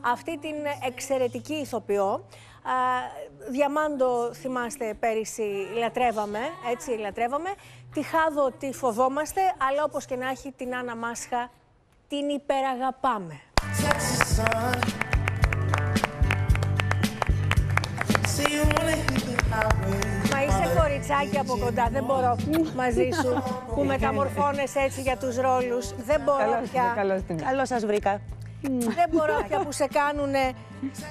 αυτή την εξαιρετική ηθοποιό. Διαμάντο, θυμάστε, πέρυσι λατρεύαμε, έτσι λατρεύαμε. Τη Χάδο τη φοβόμαστε, αλλά όπως και να έχει την Άννα Μάσχα την υπεραγαπάμε. Μα είσαι κοριτσάκι από κοντά, δεν μπορώ μαζί σου που μεταμορφώνεσαι έτσι για τους ρόλους. Δεν μπορώ πια. Καλώς σας βρήκα. Δεν μπορώ πια που σε κάνουν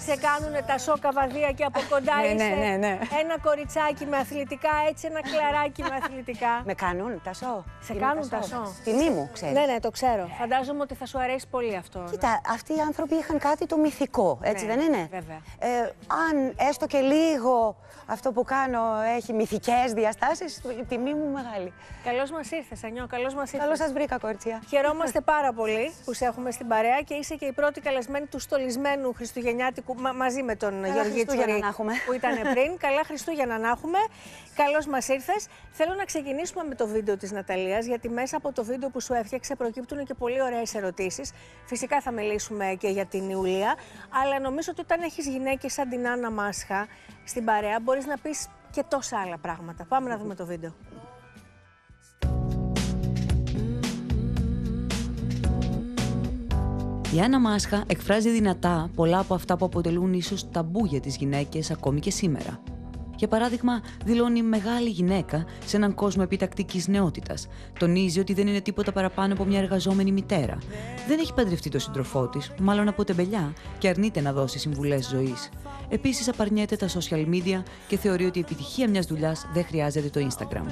σε κάνουνε τα σόκα βαδία και από κοντά ναι, ναι, είσαι ναι, ένα κοριτσάκι με αθλητικά, έτσι ένα κλαράκι με αθλητικά. Με κάνουν τα σό. Σε κάνουν τα σό. Τιμή μου, ξέρεις. Ναι, ναι, το ξέρω. Φαντάζομαι ότι θα σου αρέσει πολύ αυτό. Κοίτα, αυτοί οι άνθρωποι είχαν κάτι το μυθικό, έτσι δεν είναι. Βέβαια. Ε, αν έστω και λίγο αυτό που κάνω έχει μυθικές διαστάσεις, η τιμή μου μεγάλη. Καλώς μας ήρθες, Ανιώ. Καλώς μας ήρθε. Καλώ σας βρήκα, κορτσία. Χαιρόμαστε πάρα πολύ που σε έχουμε στην παρέα και είσαι και η πρώτη καλεσμένη του στολισμένου Χριστουγεννιάτικου μαζί με τον Καλά Γεωργή Τσουρή που ήταν πριν. Καλά Χριστούγεννα να έχουμε. Καλώς μας ήρθες. Θέλω να ξεκινήσουμε με το βίντεο της Ναταλίας γιατί μέσα από το βίντεο που σου έφτιαξε προκύπτουν και πολύ ωραίες ερωτήσεις. Φυσικά θα μιλήσουμε και για την Ιουλία. Αλλά νομίζω ότι όταν έχεις γυναίκες σαν την Άννα Μάσχα στην παρέα, μπορείς να πεις και τόσα άλλα πράγματα. Πάμε να δούμε το βίντεο. Η Άννα Μάσχα εκφράζει δυνατά πολλά από αυτά που αποτελούν ίσως ταμπού για τις γυναίκες ακόμη και σήμερα. Για παράδειγμα, δηλώνει μεγάλη γυναίκα σε έναν κόσμο επιτακτικής νεότητας. Τονίζει ότι δεν είναι τίποτα παραπάνω από μια εργαζόμενη μητέρα. Δεν έχει παντρευτεί τον σύντροφό της, μάλλον από τεμπελιά, και αρνείται να δώσει συμβουλές ζωής. Επίσης, απαρνιέται τα social media και θεωρεί ότι η επιτυχία μιας δουλειάς δεν χρειάζεται το Instagram.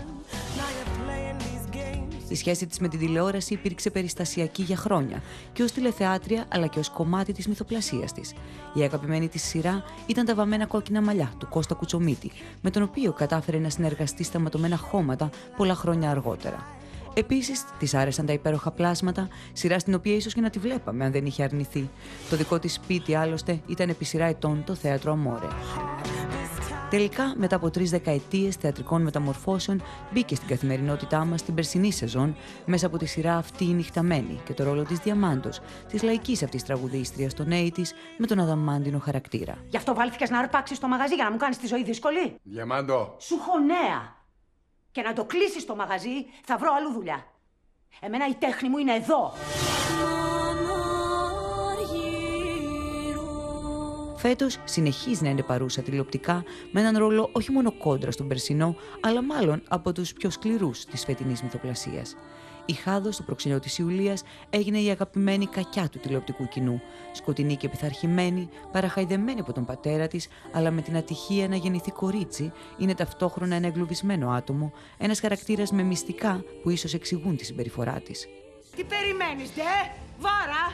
Στη σχέση της με την τηλεόραση υπήρξε περιστασιακή για χρόνια και ως τηλεθεάτρια αλλά και ως κομμάτι της μυθοπλασίας της. Η αγαπημένη της σειρά ήταν τα βαμμένα κόκκινα μαλλιά του Κώστα Κουτσομίτη, με τον οποίο κατάφερε να συνεργαστεί στα ματωμένα χώματα πολλά χρόνια αργότερα. Επίσης, της άρεσαν τα υπέροχα πλάσματα, σειρά στην οποία ίσως και να τη βλέπαμε αν δεν είχε αρνηθεί. Το δικό της σπίτι, άλλωστε, ήταν επί σειρά ετών το θέατρο Αμόρε. Τελικά, μετά από τρεις δεκαετίες θεατρικών μεταμορφώσεων, μπήκε στην καθημερινότητά μας την περσινή σεζόν μέσα από τη σειρά Αυτή η Νυχταμένη και το ρόλο της Διαμάντος, της λαϊκής αυτής τραγουδίστριας των τη με τον αδαμάντινο χαρακτήρα. Γι' αυτό βάλθηκες να αρπάξεις το μαγαζί για να μου κάνεις τη ζωή δύσκολη. Διαμάντο. Σου χωνέα. Και να το κλείσεις το μαγαζί, θα βρω αλλού δουλειά. Εμένα η τέχνη μου είναι εδώ. φέτος συνεχίζει να είναι παρούσα τηλεοπτικά με έναν ρόλο όχι μόνο κόντρα στον περσινό, αλλά μάλλον από τους πιο σκληρούς της φετινής μυθοπλασίας. Η Χάδος του προξενείο της Ιουλίας έγινε η αγαπημένη κακιά του τηλεοπτικού κοινού. Σκοτεινή και πειθαρχημένη, παραχαϊδεμένη από τον πατέρα της, αλλά με την ατυχία να γεννηθεί κορίτσι, είναι ταυτόχρονα ένα εγκλουβισμένο άτομο, ένας χαρακτήρας με μυστικά που ίσως εξηγούν τη συμπεριφορά της. Τι περιμένεις, δε, Βάρα!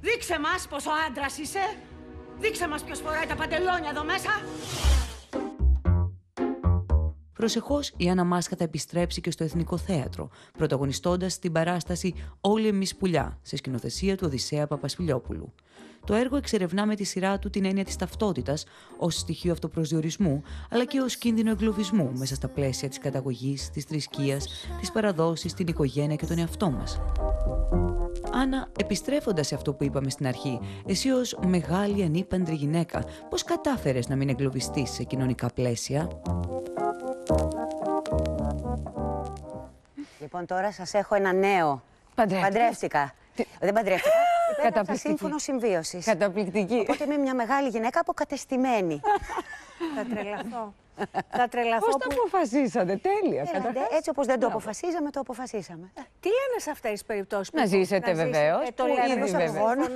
Δείξε μας πόσο άντρας είσαι! Δείξε μας ποιος φοράει τα παντελόνια εδώ μέσα. Προσεχώς, η Άννα Μάσκα θα επιστρέψει και στο Εθνικό Θέατρο, πρωταγωνιστώντας την παράσταση Όλοι εμείς πουλιά, σε σκηνοθεσία του Οδυσσέα Παπασπιλιόπουλου. Το έργο εξερευνά με τη σειρά του την έννοια της ταυτότητας ως στοιχείο αυτοπροσδιορισμού, αλλά και ως κίνδυνο εγκλωβισμού μέσα στα πλαίσια της καταγωγής, της θρησκείας, της παραδόσης, την οικογένεια και τον εαυτό μας. Άννα, επιστρέφοντας σε αυτό που είπαμε στην αρχή, εσύ ως μεγάλη ανήπαντρη γυναίκα, πώς κατάφερες να μην εγκλωβιστείς σε κοινωνικά πλαίσια. Λοιπόν, τώρα σας έχω ένα νέο. Παντρεύτηκα. παντρεύτηκα. Τι... Δεν παντρεύτηκα. Καταπληκτική. σύμφωνο συμβίωσης. Καταπληκτική. Οπότε είμαι μια μεγάλη γυναίκα αποκατεστημένη. Θα τρελαθώ θα Πώ το αποφασίσατε, τέλεια. Έτσι όπως δεν το αποφασίζαμε, το αποφασίσαμε. Ε, τι λένε σε αυτές τις περιπτώσεις που. Να ζήσετε βεβαίως. Ε, το λέμε ω αγώνα.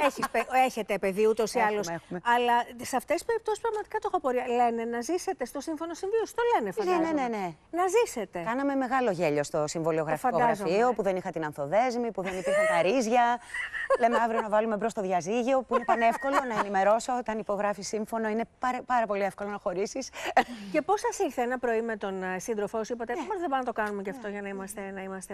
Έχεις, έχετε παιδί ούτως ή άλλω. Αλλά σε αυτές τις περιπτώσεις πραγματικά το έχω απορία. Λένε να ζήσετε στο σύμφωνο συμβίωσης. Το λένε, ναι, ναι, φαντάζομαι. Ναι, ναι, ναι. Να ζήσετε. Κάναμε μεγάλο γέλιο στο συμβολιογραφικό ε, γραφείο ναι. που δεν είχα την ανθοδέσμη, που δεν υπήρχαν τα ρίζια. Λέμε αύριο να βάλουμε μπρος το διαζύγιο που είναι πανεύκολο να ενημερώσω όταν υπογράφει σύμφωνο. Είναι πάρα, πάρα πολύ εύκολο να χωρίσεις. Και πώς σας ήρθε ένα πρωί με τον ε, σύντροφό σου, είπατε, ναι. δεν πάμε να το κάνουμε και αυτό για να είμαστε,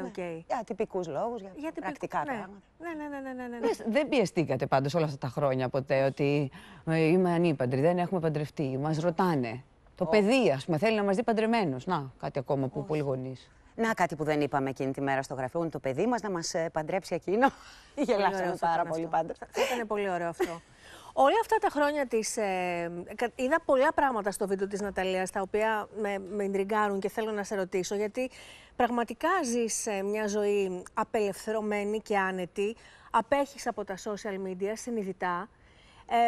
να Για τυπικούς λόγους, για, πρακτικά πράγματα. Ναι, ναι, ναι. ναι, ναι. ναι. Δεν πιεστήκατε πάντως όλα αυτά τα χρόνια ποτέ ότι «Ε, είμαι ανήπαντρη, δεν έχουμε παντρευτεί. Μας ρωτάνε. Το παιδί, ας πούμε, θέλει να μας δει παντρεμένος. Να, κάτι ακόμα που πολλοί γονείς. Να, κάτι που δεν είπαμε εκείνη τη μέρα στο γραφείο, είναι το παιδί μας να μας ε, παντρέψει εκείνο. Γελάσαμε πάρα πολύ πάντω. Ήταν πολύ ωραίο αυτό. Όλα αυτά τα χρόνια της. Ε, είδα πολλά πράγματα στο βίντεο της Ναταλίας, τα οποία με, με και θέλω να σε ρωτήσω, γιατί πραγματικά ζεις μια ζωή απελευθερωμένη και άνετη, απέχεις από τα social media συνειδητά,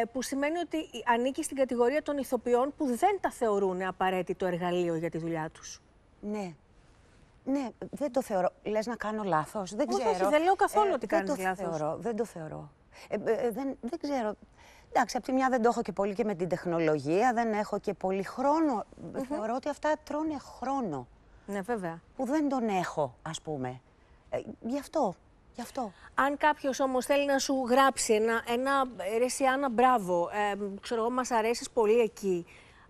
ε, που σημαίνει ότι ανήκει στην κατηγορία των ηθοποιών που δεν τα θεωρούν απαραίτητο εργαλείο για τη δουλειά τους. Ναι. Ναι, δεν το θεωρώ. Λες να κάνω λάθος. δεν ξέρω. Όχι, δεν λέω καθόλου ε, ότι κάνεις δεν δεν το θεωρώ. Ε, ε, δεν, δεν ξέρω. Εντάξει, από τη μια δεν το έχω και πολύ και με την τεχνολογία, δεν έχω και πολύ χρόνο. Mm Θεωρώ ότι αυτά τρώνε χρόνο. Ναι, βέβαια. Που δεν τον έχω, ας πούμε. Ε, γι' αυτό. Γι αυτό. Αν κάποιος όμως θέλει να σου γράψει ένα, ένα ε, ρε μπράβο, ε, ξέρω εγώ, μας αρέσεις πολύ εκεί.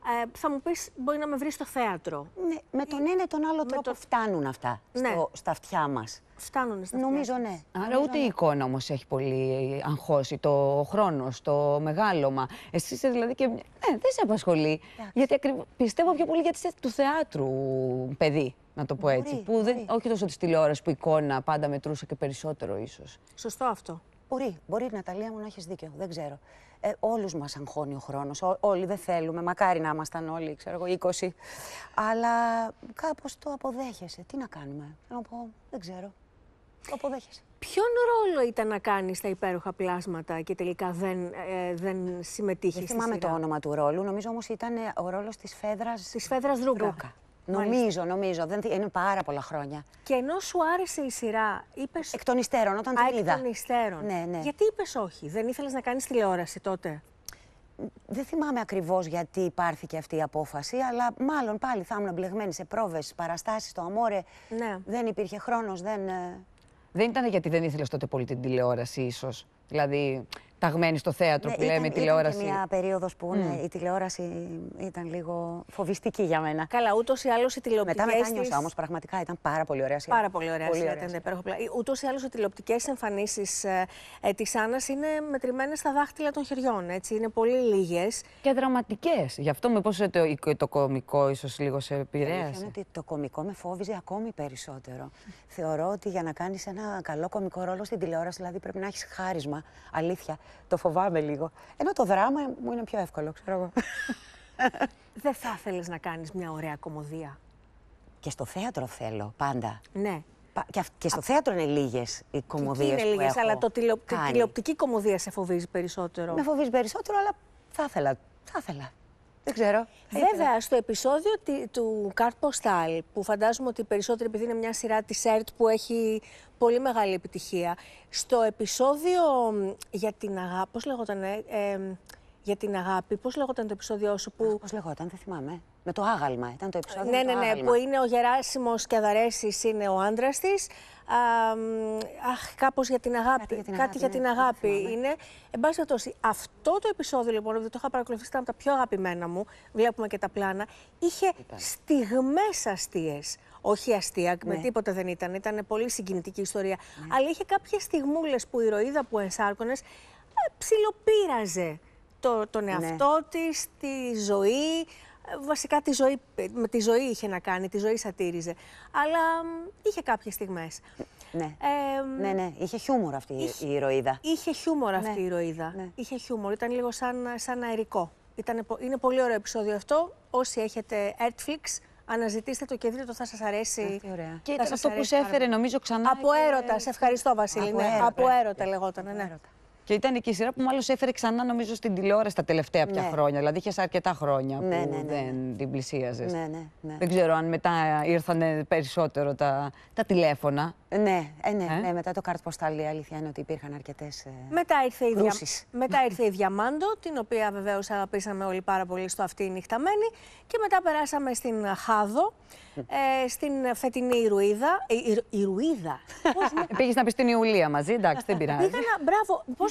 Ε, θα μου πεις, μπορεί να με βρεις στο θέατρο. Ναι, με τον ε, ένα ή τον άλλο τρόπο το... φτάνουν αυτά ναι. στο, στα αυτιά μας. Φτάνουν στα αυτιά. Ναι. Νομίζω ναι. Άρα ούτε ναι. η εικόνα όμως έχει πολύ ε, αγχώσει. Το χρόνο, το μεγάλωμα. Εσύ είσαι δηλαδή και. Ναι, δεν σε απασχολεί. Γιατί ακριβ... πιστεύω πιο πολύ γιατί είσαι του θεάτρου παιδί. Να το πω έτσι. Που δεν... Όχι τόσο της τηλεόρασης που η εικόνα πάντα μετρούσε και περισσότερο, ίσως. Σωστό αυτό. Μπορεί, μπορεί Ναταλία μου να έχεις δίκιο. Δεν ξέρω. Ε, όλους μας αγχώνει ο χρόνος. Όλοι δεν θέλουμε. Μακάρι να ήμασταν όλοι, ξέρω εγώ, 20. Αλλά κάπως το αποδέχεσαι. Τι να κάνουμε. Να πω, δεν ξέρω. Το αποδέχεσαι. Ποιον ρόλο ήταν να κάνεις τα υπέροχα πλάσματα και τελικά δεν, ε, δεν συμμετείχες Δεν θυμάμαι το όνομα του ρόλου. Νομίζω όμως ήταν ο ρόλος της Φέδρας. Της Ρούκα. Νομίζω, νομίζω. Δεν, είναι πάρα πολλά χρόνια. Και ενώ σου άρεσε η σειρά, είπες. Εκ των υστέρων, όταν την είδα. Εκ των υστέρων. Ναι, ναι. Γιατί είπες όχι, δεν ήθελες να κάνεις τηλεόραση τότε. Δεν θυμάμαι ακριβώς γιατί υπάρχει αυτή η απόφαση, αλλά μάλλον πάλι θα ήμουν μπλεγμένη σε πρόβες, παραστάσεις το αμόρε. Ναι. Δεν υπήρχε χρόνος, δεν. Ε, δεν ήταν γιατί δεν ήθελες τότε πολύ την τηλεόραση, ίσως. Δηλαδή, Ταγμένη στο θέατρο ναι, που λέμε, ήταν, τηλεόραση. Ήταν μια περίοδος που mm. ναι, η τηλεόραση ήταν λίγο φοβιστική για μένα. Καλά, ούτως ή άλλως οι τηλεοπτικη Μετά μετάνιωσα της... όμως πραγματικά, ήταν πάρα πολύ ωραία σειρά. Πάρα πολύ ωραία πολύ σειρά. Ήταν Ούτως ή άλλως οι τηλεοπτικές εμφανίσεις ε, ε της Άννας είναι μετρημένες στα δάχτυλα των χεριών. Έτσι. Είναι πολύ λίγες. Και δραματικές. Γι' αυτό με πόσο το, το, το κωμικό ίσως λίγο σε επηρέασε. ότι το κωμικό με φόβιζε ακόμη περισσότερο. Θεωρώ ότι για να κάνεις ένα καλό κωμικό ρόλο στην τηλεόραση, δηλαδή πρέπει να έχεις χάρισμα, αλήθεια το φοβάμαι λίγο. Ενώ το δράμα μου είναι πιο εύκολο, ξέρω εγώ. Δεν θα ήθελε να κάνεις μια ωραία κομμωδία. Και στο θέατρο θέλω πάντα. Ναι. Και στο θέατρο είναι λίγες οι κομμωδίε. Είναι λίγε, αλλά το τηλεοπτική κομμωδία σε φοβίζει περισσότερο. Με φοβίζει περισσότερο, αλλά θα ήθελα. Θα ήθελα. Δεν ξέρω. Βέβαια, στο επεισόδιο του Καρτ Ποστάλ, που φαντάζομαι ότι περισσότερο επειδή είναι μια σειρά τη ΕΡΤ που έχει πολύ μεγάλη επιτυχία. Στο επεισόδιο ε, για την αγάπη. πώς λεγόταν. για την αγάπη, πώς λεγόταν το επεισόδιο σου που. Πώς λεγόταν, δεν θυμάμαι. Με το άγαλμα, ήταν το επεισόδιο. Ναι, ναι, ναι, που είναι ο Γεράσιμος και αδαρέσει είναι ο άντρας της. Αχ, κάπως για την αγάπη. Κάτι για την αγάπη, ναι, είναι. Εν πάση περιπτώσει, αυτό το επεισόδιο λοιπόν, επειδή το είχα παρακολουθήσει, ήταν από τα πιο αγαπημένα μου. Βλέπουμε και τα πλάνα. Είχε στιγμές αστείες. Όχι αστεία, ναι. με τίποτα δεν ήταν. Ήταν πολύ συγκινητική ιστορία. Ναι. Αλλά είχε κάποιες στιγμούλες που η ηρωίδα που ενσάρκωνες ε, ψιλοπήραζε το, τον ναι. εαυτό ναι. τη ζωή, Βασικά τη ζωή, με τη ζωή είχε να κάνει, τη ζωή σατήριζε. Αλλά είχε κάποιες στιγμές. Ναι. ναι, ναι. Είχε χιούμορ αυτή η ηρωίδα. Είχε χιούμορ αυτή ναι, η ηρωίδα. Ναι. Είχε χιούμορ. Ήταν λίγο σαν, σαν αερικό. Ήταν, είναι πολύ ωραίο επεισόδιο αυτό. Όσοι έχετε Netflix, αναζητήστε το και δείτε το, θα σας αρέσει. Ωραία. Και ήταν αυτό που σε έφερε, νομίζω, ξανά. Από έρωτα. Σε ευχαριστώ, Βασίλη. Από ναι, έρωτα, λεγόταν. Και ήταν και η σειρά που μάλλον σε έφερε ξανά, νομίζω, στην τηλεόραση τα τελευταία πια ναι. χρόνια. Δηλαδή είχες αρκετά χρόνια ναι, που ναι, δεν την πλησίαζες. Δεν ξέρω αν μετά ήρθαν περισσότερο τα, τα τηλέφωνα. Ναι, ε, ναι, ε? ναι, μετά το κάρτ ποστάλι, η αλήθεια είναι ότι υπήρχαν αρκετές. Ε, μετά, ήρθε η δια... μετά ήρθε η Διαμάντο, την οποία βεβαίως αγαπήσαμε όλοι πάρα πολύ στο αυτή η νυχταμένη. Και μετά περάσαμε στην Χάδο, ε, στην φετινή Ιρουίδα. Ε, Πήγες να πεις την Ιουλία μαζί, εντάξει, δεν πειράζει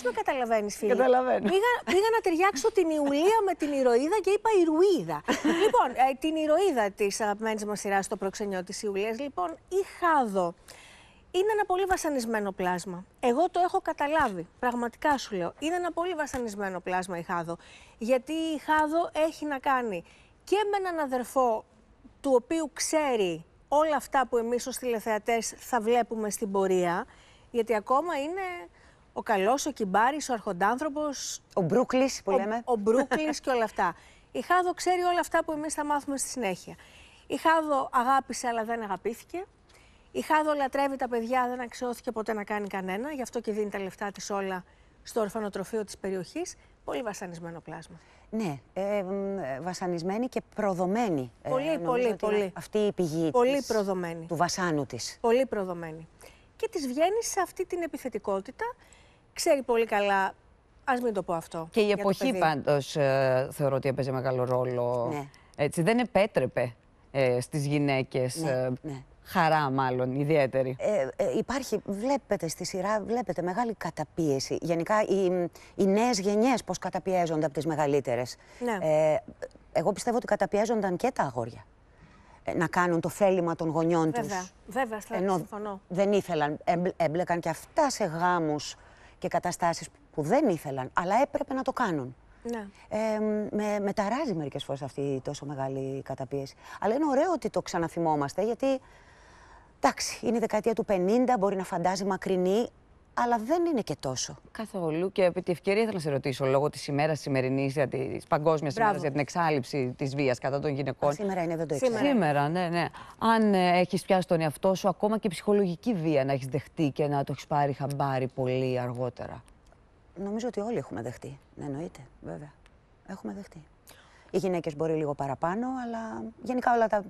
με καταλαβαίνεις, φίλε. Καταλαβαίνω. Πήγα, πήγα να ταιριάξω την Ιουλία με την ηρωίδα και είπα Ιρουίδα. λοιπόν, ε, την ηρωίδα της αγαπημένης μας σειράς στο προξενιό της Ιουλίας, λοιπόν, η Χάδο. Είναι ένα πολύ βασανισμένο πλάσμα. Εγώ το έχω καταλάβει. Πραγματικά σου λέω. Είναι ένα πολύ βασανισμένο πλάσμα η Χάδο. Γιατί η Χάδο έχει να κάνει και με έναν αδερφό του οποίου ξέρει όλα αυτά που εμείς ως τηλεθεατές θα βλέπουμε στην πορεία, γιατί ακόμα είναι ο καλός, ο κυμπάρη, ο αρχοντάνθρωπος. Ο Μπρούκλι που λέμε. Ο Μπρούκλι και όλα αυτά. Η Χάδο ξέρει όλα αυτά που εμείς θα μάθουμε στη συνέχεια. Η Χάδο αγάπησε, αλλά δεν αγαπήθηκε. Η Χάδο λατρεύει τα παιδιά, δεν αξιώθηκε ποτέ να κάνει κανένα, γι' αυτό και δίνει τα λεφτά της όλα στο ορφανοτροφείο της περιοχής. Πολύ βασανισμένο πλάσμα. Ναι, ε, βασανισμένη και προδομένη. Ε, πολύ, ε, πολύ, Αυτή η πηγή πολύ της, προδομένη. του βασάνου της. Πολύ προδομένη. Και της βγαίνει σε αυτή την επιθετικότητα ξέρει πολύ καλά. Ας μην το πω αυτό. Και η εποχή πάντως ε, θεωρώ ότι έπαιζε μεγάλο ρόλο. Ναι. Έτσι, δεν επέτρεπε ε, στις γυναίκες. Ναι, ε, ναι, Χαρά, μάλλον, ιδιαίτερη. Ε, υπάρχει, βλέπετε στη σειρά, βλέπετε μεγάλη καταπίεση. Γενικά, οι, οι νέες γενιές πώς καταπιέζονται από τις μεγαλύτερες. Ναι. εγώ πιστεύω ότι καταπιέζονταν και τα αγόρια να κάνουν το θέλημα των γονιών τους. Βέβαια, βέβαια, Ενώ δεν ήθελαν, έμπλεκαν και αυτά σε γάμους και καταστάσεις που δεν ήθελαν, αλλά έπρεπε να το κάνουν. Ναι. Ε, με, με ταράζει μερικές φορές αυτή η τόσο μεγάλη καταπίεση. Αλλά είναι ωραίο ότι το ξαναθυμόμαστε γιατί. Εντάξει, είναι η δεκαετία του 50, μπορεί να φαντάζει μακρινή, αλλά δεν είναι και τόσο. Καθόλου. Και επί τη ευκαιρία θα σα σε ρωτήσω, λόγω της ημέρας σημερινή, της παγκόσμιας ημέρας για την εξάλληψη της βίας κατά των γυναικών. σήμερα είναι, δεν το ήξερα. σήμερα, ναι, ναι. Αν ε, έχεις πιάσει τον εαυτό σου, ακόμα και ψυχολογική βία να έχεις δεχτεί και να το έχεις πάρει χαμπάρι πολύ αργότερα. Νομίζω ότι όλοι έχουμε δεχτεί. Ναι, εννοείται, βέβαια. Έχουμε δεχτεί. Οι γυναίκες μπορεί λίγο παραπάνω, αλλά γενικά όλα τα,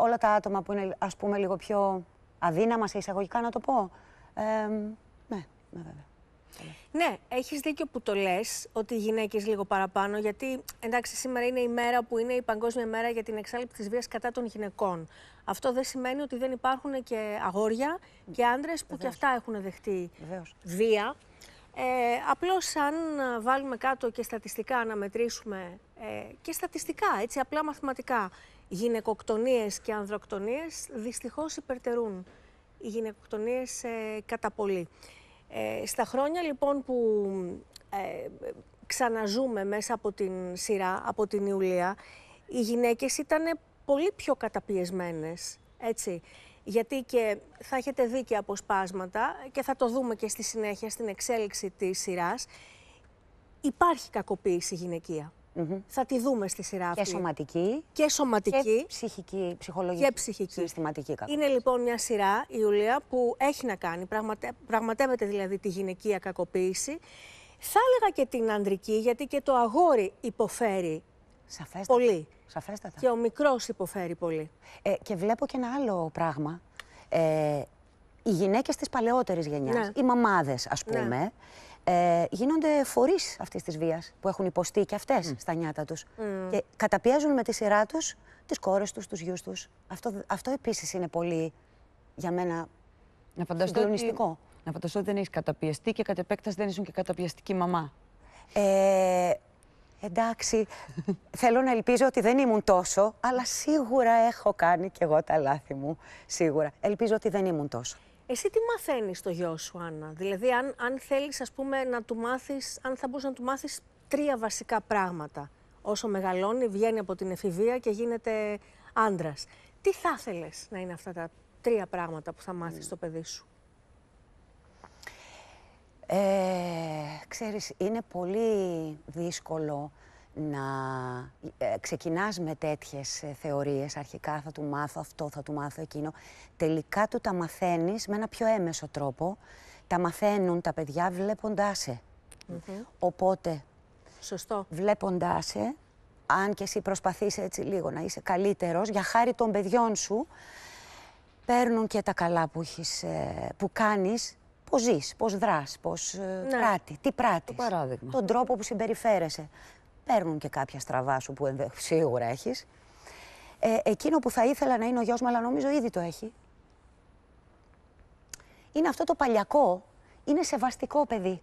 όλα τα άτομα που είναι ας πούμε λίγο πιο αδύναμα σε εισαγωγικά να το πω. Ε, ναι, ναι, βέβαια. Ναι, έχεις δίκιο που το λες ότι οι γυναίκες λίγο παραπάνω. Γιατί εντάξει, σήμερα είναι η μέρα που είναι η Παγκόσμια Μέρα για την Εξάλληψη της Βίας κατά των Γυναικών. Αυτό δεν σημαίνει ότι δεν υπάρχουν και αγόρια και άντρες που Βεβαίως. και αυτά έχουν δεχτεί Βεβαίως. βία. Ε, Απλώς, αν βάλουμε κάτω και στατιστικά να μετρήσουμε ε, και στατιστικά, έτσι απλά μαθηματικά, γυναικοκτονίες και ανδροκτονίες δυστυχώς υπερτερούν οι γυναικοκτονίες ε, κατά πολύ. Ε, στα χρόνια λοιπόν που ε, ξαναζούμε μέσα από την σειρά, από την Ιουλία, οι γυναίκες ήταν πολύ πιο καταπιεσμένες, έτσι. Γιατί και θα έχετε δει και αποσπάσματα και θα το δούμε και στη συνέχεια στην εξέλιξη της σειράς. Υπάρχει κακοποίηση γυναικεία. Θα τη δούμε στη σειρά αυτή. Και σωματική. Και σωματική. Και ψυχική, ψυχολογική. Και ψυχική. Συστηματική κακοποίηση. Είναι λοιπόν μια σειρά, η Ιουλία, που έχει να κάνει, πραγματε... πραγματεύεται δηλαδή τη γυναικεία κακοποίηση. Θα έλεγα και την ανδρική, γιατί και το αγόρι υποφέρει Σαφέστατα. πολύ. Σαφέστατα. Και ο μικρός υποφέρει πολύ. Ε, και βλέπω και ένα άλλο πράγμα. Ε, οι γυναίκες της παλαιότερης γενιάς, ναι. οι μαμάδες ας ναι. πούμε, ε, γίνονται φορείς αυτής της βίας που έχουν υποστεί και αυτές mm. στα νιάτα τους. Mm. Και καταπιέζουν με τη σειρά τους τις κόρες τους, τους γιους τους. Αυτό, αυτό επίσης είναι πολύ για μένα να συγκλονιστικό. να φανταστώ ότι δεν έχεις καταπιεστεί και κατ' επέκταση δεν ήσουν και καταπιαστική μαμά. Ε, εντάξει, θέλω να ελπίζω ότι δεν ήμουν τόσο, αλλά σίγουρα έχω κάνει κι εγώ τα λάθη μου. Σίγουρα. Ελπίζω ότι δεν ήμουν τόσο. Εσύ τι μαθαίνεις στο γιο σου, Άννα. Δηλαδή, αν, αν θέλεις, ας πούμε, να του μάθεις, αν θα μπορούσε να του μάθεις τρία βασικά πράγματα. Όσο μεγαλώνει, βγαίνει από την εφηβεία και γίνεται άντρας. Τι θα ήθελε να είναι αυτά τα τρία πράγματα που θα μάθεις mm. στο το παιδί σου. Ε, ξέρεις, είναι πολύ δύσκολο να ε, ξεκινάς με τέτοιες ε, θεωρίες, αρχικά θα του μάθω αυτό, θα του μάθω εκείνο. Τελικά του τα μαθαίνεις με ένα πιο έμεσο τρόπο. Τα μαθαίνουν τα παιδιά βλέποντάς σε. Οπότε, Σωστό. βλέποντάς σε, αν και εσύ προσπαθείς έτσι λίγο να είσαι καλύτερος, για χάρη των παιδιών σου, παίρνουν και τα καλά που, έχεις, ε, που κάνεις, πώς ζεις, πώς δράς, πω ναι. τι πράττεις. Το Τον τρόπο που συμπεριφέρεσαι παίρνουν και κάποια στραβά σου που σίγουρα έχεις. Ε, εκείνο που θα ήθελα να είναι ο γιος μου, αλλά νομίζω ήδη το έχει, είναι αυτό το παλιακό, είναι σεβαστικό παιδί.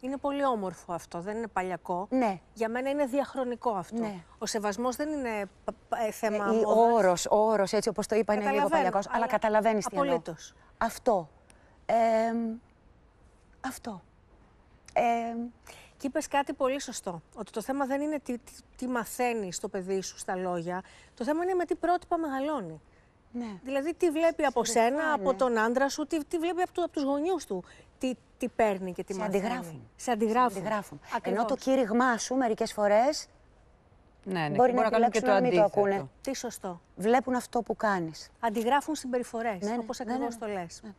Είναι πολύ όμορφο αυτό, δεν είναι παλιακό. Ναι. Για μένα είναι διαχρονικό αυτό. Ναι. Ο σεβασμός δεν είναι ε, θέμα. Ε, ο όρος, όρος, έτσι όπως το είπα, είναι λίγο παλιακός. Αλλά, αλλά καταλαβαίνεις τι εννοώ. Αυτό. αυτό. Και είπες κάτι πολύ σωστό. Ότι το θέμα δεν είναι τι, τι, τι μαθαίνει στο παιδί σου στα λόγια. Το θέμα είναι με τι πρότυπα μεγαλώνει. Ναι. Δηλαδή, τι βλέπει από σένα, ναι. από τον άντρα σου, τι, τι βλέπει από, το, από τους του. Τι, τι παίρνει και τι σε μαθαίνει. Σε αντιγράφουν. Σε αντιγράφουν. Ενώ το κήρυγμά σου μερικές φορές ναι, ναι. μπορεί, να, να και το να μην το ακούνε. Τι σωστό. Βλέπουν αυτό που κάνεις. Αντιγράφουν συμπεριφορές ναι, ναι. όπως ναι, ακριβώς ναι, το λες. Ναι.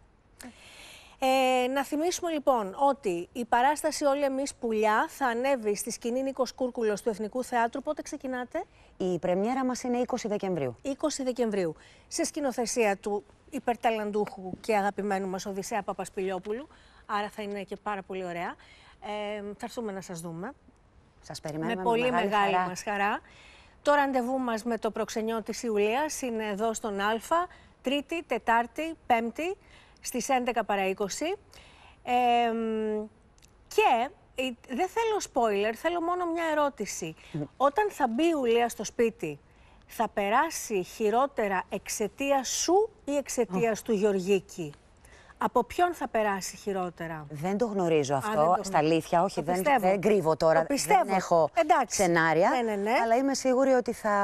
Ε, να θυμίσουμε λοιπόν ότι η παράσταση Όλοι εμείς Πουλιά θα ανέβει στη σκηνή Νίκος Κούρκουλος του Εθνικού Θεάτρου. Πότε ξεκινάτε? Η πρεμιέρα μας είναι 20 Δεκεμβρίου. 20 Δεκεμβρίου. Σε σκηνοθεσία του υπερταλαντούχου και αγαπημένου μας Οδυσσέα Παπασπηλιόπουλου. Άρα θα είναι και πάρα πολύ ωραία. Ε, θα έρθουμε να σας δούμε. Σας περιμένουμε με, πολύ μεγάλη, μεγάλη χαρά. Το ραντεβού μας με το προξενιό της Ιουλίας, είναι εδώ στον Α, Τρίτη, Τετάρτη, Πέμπτη στις 11 παρα 20. και δεν θέλω spoiler, θέλω μόνο μια ερώτηση. Ναι. Όταν θα μπει η Ουλία στο σπίτι, θα περάσει χειρότερα εξαιτίας σου ή εξαιτίας του Γεωργίκη από ποιον θα περάσει χειρότερα. Δεν το γνωρίζω αυτό. Στα αλήθεια, όχι, δεν, δεν κρύβω τώρα. Το πιστεύω. Δεν έχω Εντάξει. σενάρια. Ναι, ναι, ναι, Αλλά είμαι σίγουρη ότι θα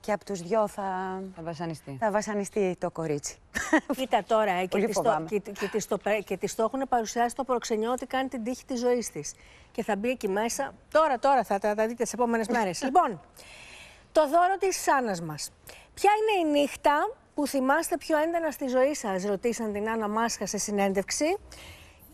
και από τους δυο θα... Θα, βασανιστεί. θα βασανιστεί το κορίτσι. Κοίτα τώρα, ε, και, της το, και, και, της το, και της το έχουν παρουσιάσει το προξενιό ότι κάνει την τύχη της ζωής της. Και θα μπει εκεί μέσα. Τώρα, τώρα θα τα, δείτε τις επόμενες μέρες. λοιπόν, το δώρο της Σάνας μας. Ποια είναι η νύχτα που θυμάστε πιο έντονα στη ζωή σας, ρωτήσαν την Άννα Μάσκα σε συνέντευξη.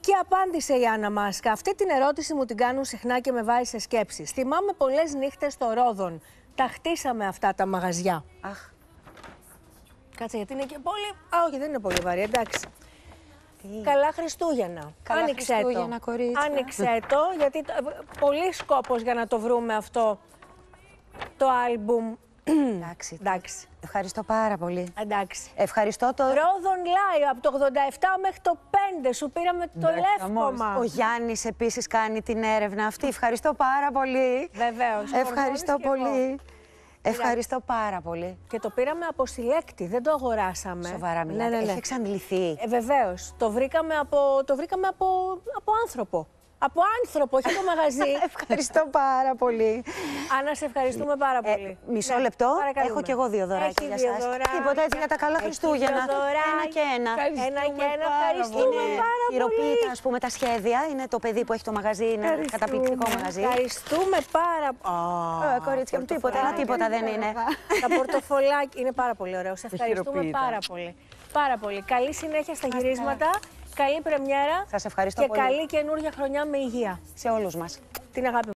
Και απάντησε η Άννα Μάσκα. Αυτή την ερώτηση μου την κάνουν συχνά και με βάζει σε σκέψεις. Θυμάμαι πολλές νύχτες στο Ρόδον. Τα χτίσαμε αυτά τα μαγαζιά. Αχ. Κάτσε γιατί είναι και πολύ... Α, όχι, δεν είναι πολύ βαρύ, εντάξει. Τι. Καλά Χριστούγεννα. Καλά Άνοιξέ Χριστούγεννα, το. κορίτσια. Άνοιξέ το, γιατί πολύ σκόπος για να το βρούμε αυτό το άλμπουμ Εντάξει. Εντάξει. Ευχαριστώ πάρα πολύ. Εντάξει. Ευχαριστώ το. Ρόδον Λάιο από το 87 μέχρι το 5. Σου πήραμε το λεύκο μα. Ο Γιάννης επίσης κάνει την έρευνα αυτή. Ευχαριστώ πάρα πολύ. Βεβαίως. Ευχαριστώ πολύ. Ευχαριστώ πάρα πολύ. Και το πήραμε από συλλέκτη, δεν το αγοράσαμε. Σοβαρά μιλάτε, ναι, ναι, ναι. έχει εξαντληθεί. Ε, Βεβαίως. Το βρήκαμε από, το από, από άνθρωπο από άνθρωπο, όχι από μαγαζί. Ευχαριστώ πάρα πολύ. Άννα, σε ευχαριστούμε πάρα ε, πολύ. μισό λεπτό. Έχω και εγώ δύο δωράκια για σας. Τίποτα έτσι για τα καλά Χριστούγεννα. Ένα και ένα. Ένα και ένα. Ευχαριστούμε πάρα πολύ. Χειροποίητα, ας πούμε, τα σχέδια. Είναι το παιδί που έχει το μαγαζί. Είναι καταπληκτικό μαγαζί. Ευχαριστούμε πάρα πολύ. Ε, κορίτσια μου, τίποτα. Ένα τίποτα δεν είναι. Τα πορτοφολάκια είναι πάρα πολύ ωραίο. Σε ευχαριστούμε πάρα πολύ. Πάρα πολύ. Καλή συνέχεια στα γυρίσματα. Καλή πρεμιέρα. και Και καλή καινούργια χρονιά με υγεία. Σε όλους μας. Την αγάπη